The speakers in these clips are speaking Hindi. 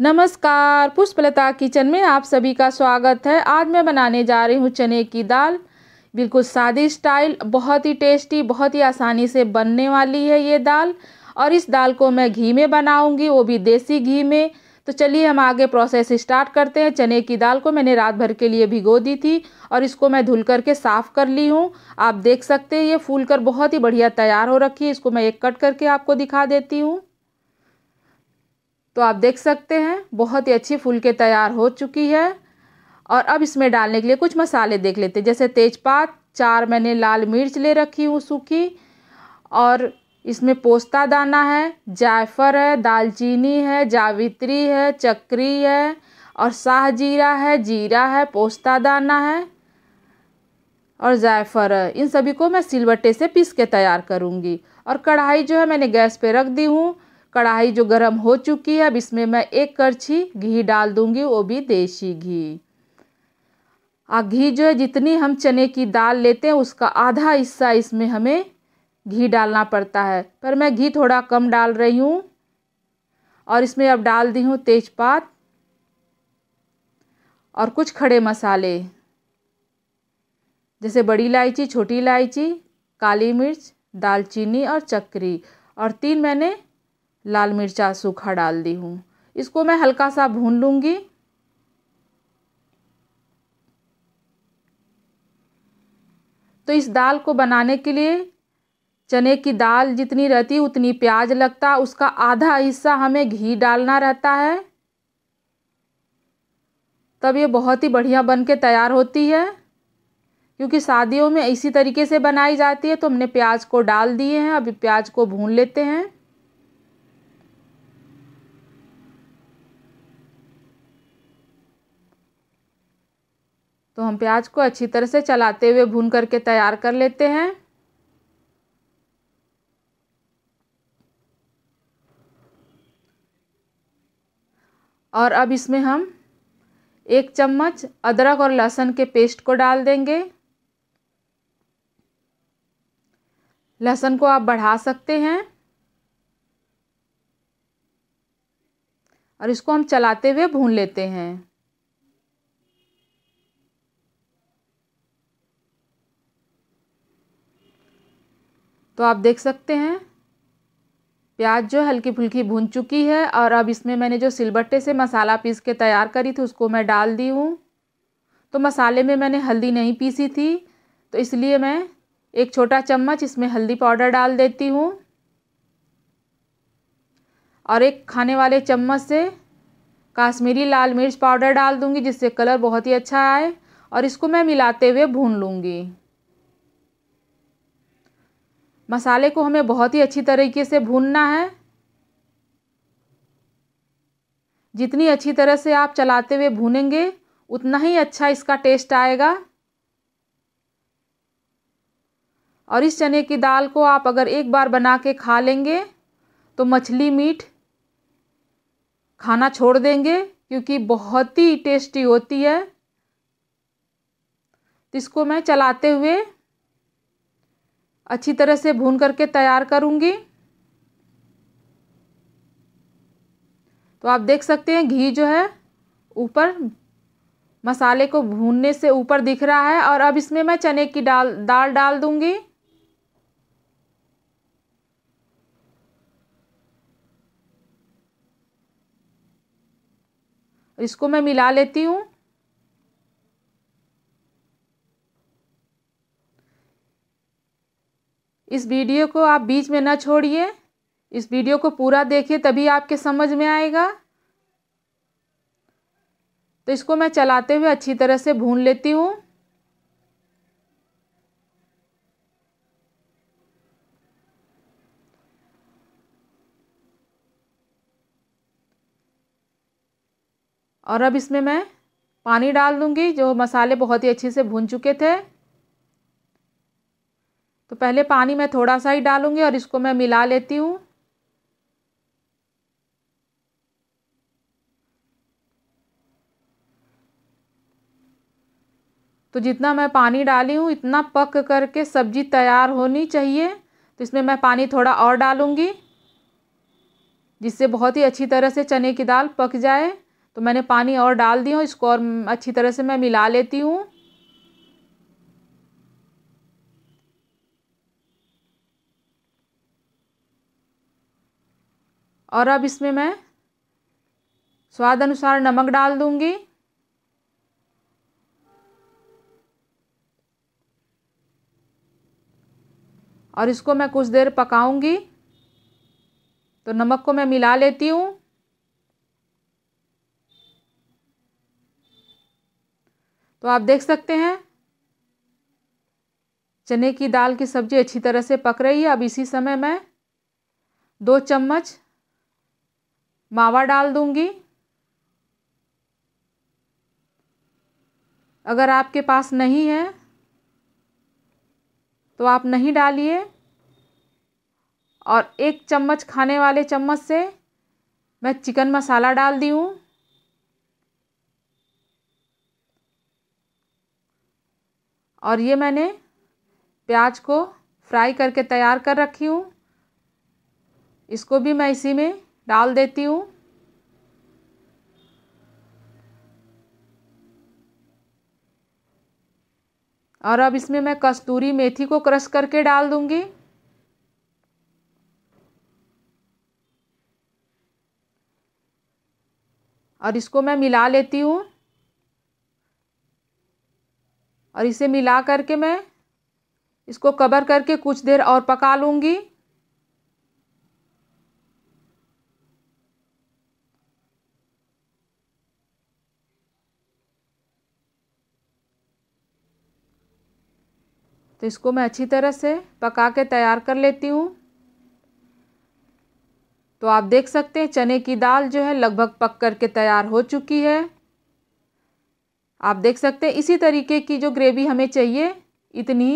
नमस्कार पुष्पलता किचन में आप सभी का स्वागत है आज मैं बनाने जा रही हूँ चने की दाल बिल्कुल सादी स्टाइल बहुत ही टेस्टी बहुत ही आसानी से बनने वाली है ये दाल और इस दाल को मैं घी में बनाऊँगी वो भी देसी घी में तो चलिए हम आगे प्रोसेस स्टार्ट करते हैं चने की दाल को मैंने रात भर के लिए भिगो दी थी और इसको मैं धुल करके साफ़ कर ली हूँ आप देख सकते हैं ये फूल कर बहुत ही बढ़िया तैयार हो रखी है इसको मैं एक कट करके आपको दिखा देती हूँ तो आप देख सकते हैं बहुत ही अच्छी फुलके तैयार हो चुकी है और अब इसमें डालने के लिए कुछ मसाले देख लेते हैं जैसे तेजपात चार मैंने लाल मिर्च ले रखी हूँ सूखी और इसमें पोस्ता दाना है जायफर है दालचीनी है जावित्री है चक्री है और शाह जीरा है जीरा है पोस्ता दाना है और जायफर है इन सभी को मैं सिलबट्टे से पीस के तैयार करूँगी और कढ़ाई जो है मैंने गैस पे रख दी हूँ कढ़ाई जो गर्म हो चुकी है अब इसमें मैं एक करछी घी डाल दूंगी वो भी देसी घी और घी जो है जितनी हम चने की दाल लेते हैं उसका आधा हिस्सा इसमें हमें घी डालना पड़ता है पर मैं घी थोड़ा कम डाल रही हूँ और इसमें अब डाल दी हूँ तेजपात और कुछ खड़े मसाले जैसे बड़ी इलायची छोटी इलायची काली मिर्च दालचीनी और चक्री और तीन मैंने लाल मिर्चा सूखा डाल दी हूँ इसको मैं हल्का सा भून लूँगी तो इस दाल को बनाने के लिए चने की दाल जितनी रहती उतनी प्याज लगता उसका आधा हिस्सा हमें घी डालना रहता है तब ये बहुत ही बढ़िया बन के तैयार होती है क्योंकि शादियों में इसी तरीके से बनाई जाती है तो हमने प्याज को डाल दिए हैं अभी प्याज को भून लेते हैं तो हम प्याज को अच्छी तरह से चलाते हुए भून करके तैयार कर लेते हैं और अब इसमें हम एक चम्मच अदरक और लहसुन के पेस्ट को डाल देंगे लहसुन को आप बढ़ा सकते हैं और इसको हम चलाते हुए भून लेते हैं तो आप देख सकते हैं प्याज जो हल्की फुल्की भून चुकी है और अब इसमें मैंने जो सिलबट्टे से मसाला पीस के तैयार करी थी उसको मैं डाल दी हूँ तो मसाले में मैंने हल्दी नहीं पीसी थी तो इसलिए मैं एक छोटा चम्मच इसमें हल्दी पाउडर डाल देती हूँ और एक खाने वाले चम्मच से काश्मीरी लाल मिर्च पाउडर डाल दूँगी जिससे कलर बहुत ही अच्छा आए और इसको मैं मिलाते हुए भून लूँगी मसाले को हमें बहुत ही अच्छी तरीके से भूनना है जितनी अच्छी तरह से आप चलाते हुए भूनेंगे उतना ही अच्छा इसका टेस्ट आएगा और इस चने की दाल को आप अगर एक बार बना के खा लेंगे तो मछली मीट खाना छोड़ देंगे क्योंकि बहुत ही टेस्टी होती है तो इसको मैं चलाते हुए अच्छी तरह से भून करके तैयार करूंगी तो आप देख सकते हैं घी जो है ऊपर मसाले को भूनने से ऊपर दिख रहा है और अब इसमें मैं चने की डाल दाल डाल दूंगी इसको मैं मिला लेती हूँ इस वीडियो को आप बीच में ना छोड़िए इस वीडियो को पूरा देखिए तभी आपके समझ में आएगा तो इसको मैं चलाते हुए अच्छी तरह से भून लेती हूँ और अब इसमें मैं पानी डाल दूंगी जो मसाले बहुत ही अच्छे से भून चुके थे तो पहले पानी मैं थोड़ा सा ही डालूँगी और इसको मैं मिला लेती हूँ तो जितना मैं पानी डाली हूँ इतना पक करके सब्ज़ी तैयार होनी चाहिए तो इसमें मैं पानी थोड़ा और डालूँगी जिससे बहुत ही अच्छी तरह से चने की दाल पक जाए तो मैंने पानी और डाल दिया इसको और अच्छी तरह से मैं मिला लेती हूँ और अब इसमें मैं स्वाद अनुसार नमक डाल दूंगी और इसको मैं कुछ देर पकाऊंगी तो नमक को मैं मिला लेती हूँ तो आप देख सकते हैं चने की दाल की सब्ज़ी अच्छी तरह से पक रही है अब इसी समय मैं दो चम्मच मावा डाल दूंगी अगर आपके पास नहीं है तो आप नहीं डालिए और एक चम्मच खाने वाले चम्मच से मैं चिकन मसाला डाल दी हूँ और ये मैंने प्याज को फ्राई करके तैयार कर रखी हूँ इसको भी मैं इसी में डाल देती हूँ और अब इसमें मैं कस्तूरी मेथी को क्रश करके डाल दूंगी और इसको मैं मिला लेती हूँ और इसे मिला करके मैं इसको कवर करके कुछ देर और पका लूँगी तो इसको मैं अच्छी तरह से पका के तैयार कर लेती हूँ तो आप देख सकते हैं चने की दाल जो है लगभग पक कर के तैयार हो चुकी है आप देख सकते हैं इसी तरीके की जो ग्रेवी हमें चाहिए इतनी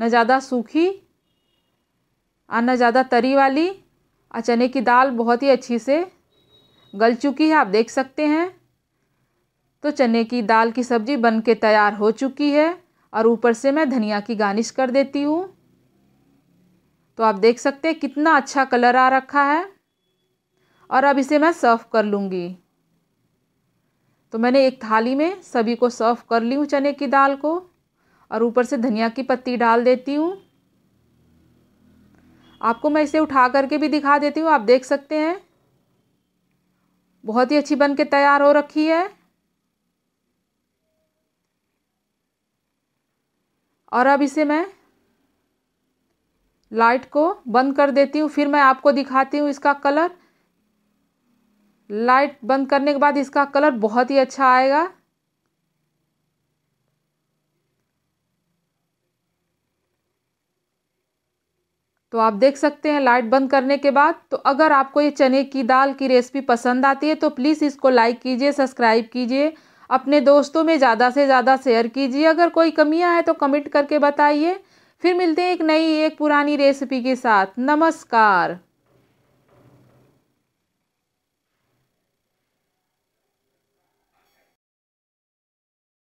न ज़्यादा सूखी और न ज़्यादा तरी वाली और चने की दाल बहुत ही अच्छी से गल चुकी है आप देख सकते हैं तो चने की दाल की सब्ज़ी बन के तैयार हो चुकी है और ऊपर से मैं धनिया की गार्निश कर देती हूँ तो आप देख सकते हैं कितना अच्छा कलर आ रखा है और अब इसे मैं सर्व कर लूँगी तो मैंने एक थाली में सभी को सर्व कर ली हूँ चने की दाल को और ऊपर से धनिया की पत्ती डाल देती हूँ आपको मैं इसे उठा करके भी दिखा देती हूँ आप देख सकते हैं बहुत ही अच्छी बन के तैयार हो रखी है और अब इसे मैं लाइट को बंद कर देती हूँ फिर मैं आपको दिखाती हूँ इसका कलर लाइट बंद करने के बाद इसका कलर बहुत ही अच्छा आएगा तो आप देख सकते हैं लाइट बंद करने के बाद तो अगर आपको ये चने की दाल की रेसिपी पसंद आती है तो प्लीज़ इसको लाइक कीजिए सब्सक्राइब कीजिए अपने दोस्तों में ज़्यादा से ज़्यादा शेयर कीजिए अगर कोई कमियाँ हैं तो कमेंट करके बताइए फिर मिलते हैं एक नई एक पुरानी रेसिपी के साथ नमस्कार